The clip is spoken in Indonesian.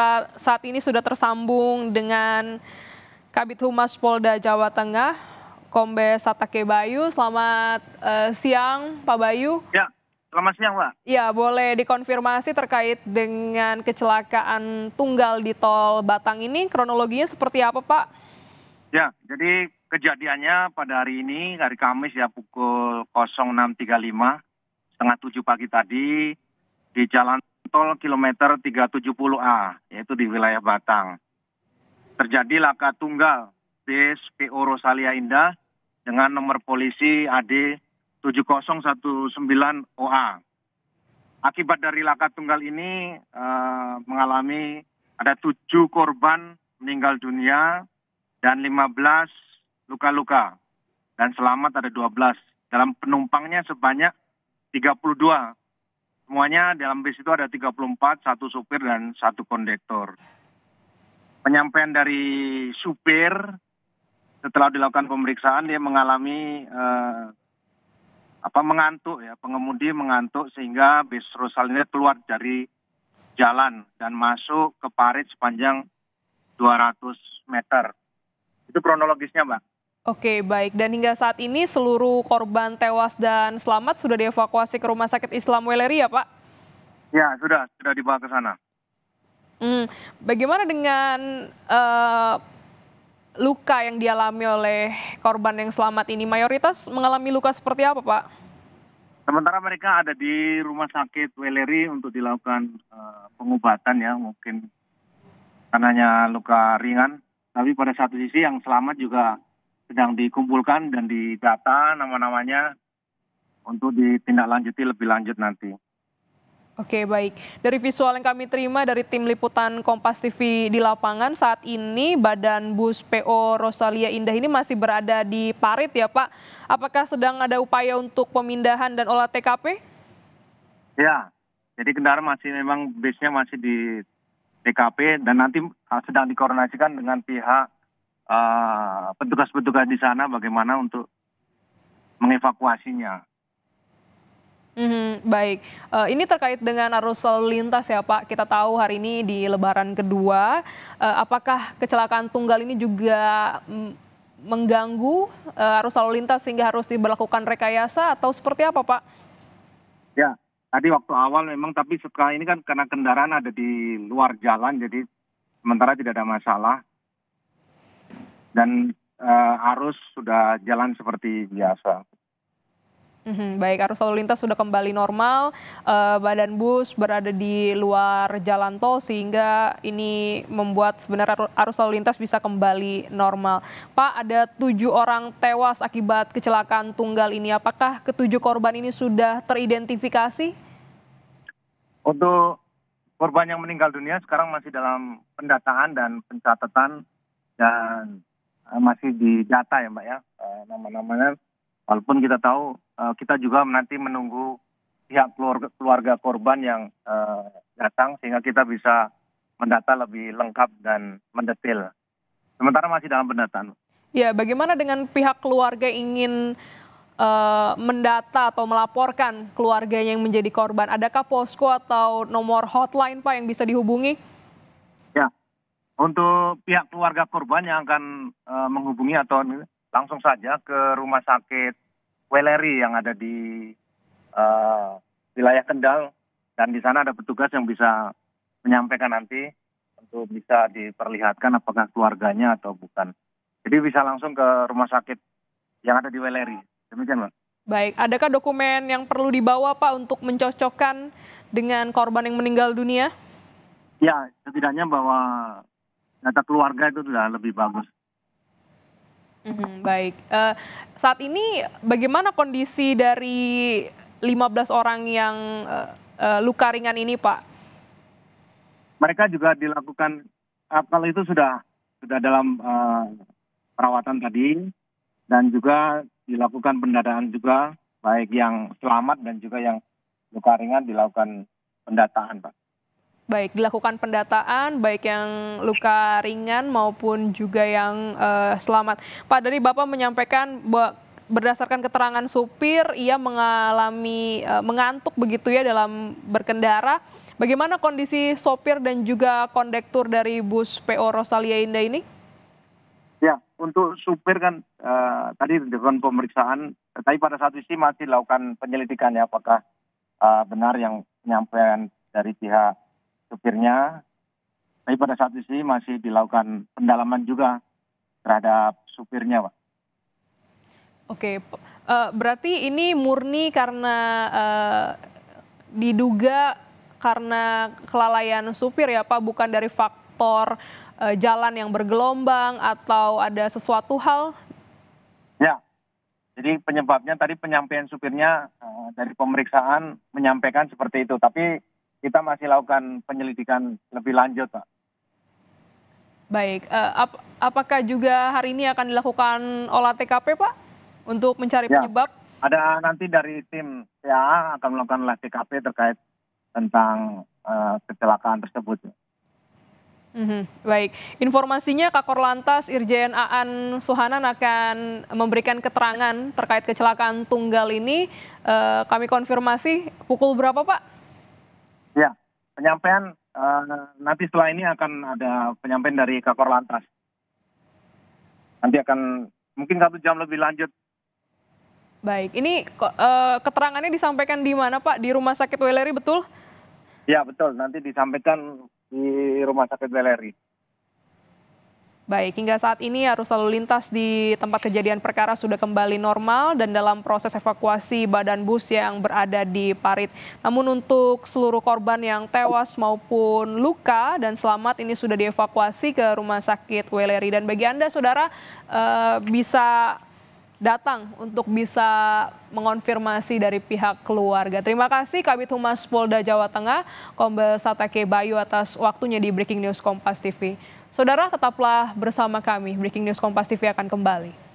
kita saat ini sudah tersambung dengan Kabit Humas Polda Jawa Tengah, Kombes Satake Bayu. Selamat uh, siang, Pak Bayu. Ya, selamat siang, Pak. Ya, boleh dikonfirmasi terkait dengan kecelakaan tunggal di tol Batang ini, kronologinya seperti apa, Pak? Ya, jadi kejadiannya pada hari ini, hari Kamis ya, pukul 06.35, setengah tujuh pagi tadi, di Jalan tol kilometer 370A, yaitu di wilayah Batang. Terjadi laka tunggal di PO Rosalia Indah dengan nomor polisi AD 7019 OA. Akibat dari laka tunggal ini eh, mengalami ada tujuh korban meninggal dunia dan 15 luka-luka. Dan selamat ada 12. Dalam penumpangnya sebanyak 32 Semuanya dalam bis itu ada 34, satu supir dan satu kondektor. Penyampaian dari supir setelah dilakukan pemeriksaan dia mengalami eh, apa mengantuk ya, pengemudi mengantuk sehingga bis Rosalina keluar dari jalan dan masuk ke parit sepanjang 200 meter. Itu kronologisnya, Mbak. Oke, baik. Dan hingga saat ini seluruh korban tewas dan selamat sudah dievakuasi ke Rumah Sakit Islam Weleri ya, Pak? Ya, sudah, sudah dibawa ke sana. Hmm, bagaimana dengan uh, luka yang dialami oleh korban yang selamat ini? Mayoritas mengalami luka seperti apa, Pak? Sementara mereka ada di Rumah Sakit Weleri untuk dilakukan uh, pengobatan ya, mungkin karenanya luka ringan. Tapi pada satu sisi yang selamat juga sedang dikumpulkan dan didata nama-namanya untuk ditindaklanjuti lebih lanjut nanti. Oke baik, dari visual yang kami terima dari tim liputan Kompas TV di lapangan saat ini Badan Bus PO Rosalia Indah ini masih berada di Parit ya Pak. Apakah sedang ada upaya untuk pemindahan dan olah TKP? Ya, jadi kendaraan masih memang base-nya masih di TKP dan nanti ah, sedang dikoordinasikan dengan pihak uh, petugas-petugas di sana bagaimana untuk mengevakuasinya. Mm-hmm, baik, uh, ini terkait dengan arus lalu lintas ya Pak. Kita tahu hari ini di Lebaran kedua, uh, apakah kecelakaan tunggal ini juga mm, mengganggu uh, arus lalu lintas sehingga harus diberlakukan rekayasa atau seperti apa Pak? Ya, tadi waktu awal memang tapi sekarang ini kan karena kendaraan ada di luar jalan jadi sementara tidak ada masalah dan eh, arus sudah jalan seperti biasa. Mm-hmm, baik, arus lalu lintas sudah kembali normal. Uh, badan bus berada di luar jalan tol sehingga ini membuat sebenarnya arus lalu lintas bisa kembali normal. Pak, ada tujuh orang tewas akibat kecelakaan tunggal ini. Apakah ketujuh korban ini sudah teridentifikasi? Untuk korban yang meninggal dunia sekarang masih dalam pendataan dan pencatatan dan Eh, masih di data ya Mbak ya uh, nama-namanya. Walaupun kita tahu eh, kita juga nanti menunggu pihak keluarga, korban yang datang sehingga kita bisa mendata lebih lengkap dan mendetail. Sementara masih dalam pendataan. Ya, bagaimana dengan pihak keluarga ingin mendata atau melaporkan keluarganya yang menjadi korban? Adakah posko atau nomor hotline Pak yang bisa dihubungi? Untuk pihak keluarga korban yang akan uh, menghubungi atau langsung saja ke rumah sakit Weleri yang ada di uh, wilayah Kendal dan di sana ada petugas yang bisa menyampaikan nanti untuk bisa diperlihatkan apakah keluarganya atau bukan. Jadi bisa langsung ke rumah sakit yang ada di Weleri. Demikian, Pak. Baik, adakah dokumen yang perlu dibawa Pak untuk mencocokkan dengan korban yang meninggal dunia? Ya, setidaknya bahwa data keluarga itu sudah lebih bagus. Mm-hmm, baik, uh, saat ini bagaimana kondisi dari 15 orang yang uh, uh, luka ringan ini, Pak? Mereka juga dilakukan apel itu sudah sudah dalam uh, perawatan tadi dan juga dilakukan pendataan juga baik yang selamat dan juga yang luka ringan dilakukan pendataan, Pak. Baik, dilakukan pendataan baik yang luka ringan maupun juga yang uh, selamat. Pak, dari Bapak menyampaikan bahwa berdasarkan keterangan supir ia mengalami uh, mengantuk begitu ya dalam berkendara. Bagaimana kondisi sopir dan juga kondektur dari bus PO Rosalia Indah ini? Ya, untuk supir kan uh, tadi dilakukan pemeriksaan, tapi pada saat itu masih dilakukan penyelidikan ya apakah uh, benar yang penyampaian dari pihak supirnya. Tapi pada saat ini masih dilakukan pendalaman juga terhadap supirnya, Pak. Oke, eh, berarti ini murni karena eh, diduga karena kelalaian supir ya Pak, bukan dari faktor eh, jalan yang bergelombang atau ada sesuatu hal? Ya, jadi penyebabnya tadi penyampaian supirnya dari pemeriksaan menyampaikan seperti itu, tapi kita masih lakukan penyelidikan lebih lanjut, Pak. Baik, eh, ap apakah juga hari ini akan dilakukan olah TKP, Pak, untuk mencari ya. penyebab? Ada nanti dari tim ya akan melakukan olah TKP terkait tentang uh, kecelakaan tersebut. Mm-hmm. Baik, informasinya Kakor Lantas Irjen Aan Suhanan akan memberikan keterangan terkait kecelakaan tunggal ini. Uh, kami konfirmasi pukul berapa Pak? ya penyampaian eh, nanti setelah ini akan ada penyampaian dari kakor lantas nanti akan mungkin satu jam lebih lanjut baik ini uh, keterangannya disampaikan di mana pak di rumah sakit Weleri betul ya betul nanti disampaikan di rumah sakit Weleri Baik, hingga saat ini arus lalu lintas di tempat kejadian perkara sudah kembali normal dan dalam proses evakuasi badan bus yang berada di Parit. Namun untuk seluruh korban yang tewas maupun luka dan selamat ini sudah dievakuasi ke Rumah Sakit Weleri. Dan bagi Anda, Saudara, eh, bisa datang untuk bisa mengonfirmasi dari pihak keluarga. Terima kasih Kabit Humas Polda Jawa Tengah, Kombes Satake Bayu atas waktunya di Breaking News Kompas TV. Saudara tetaplah bersama kami. Breaking News Kompas TV akan kembali.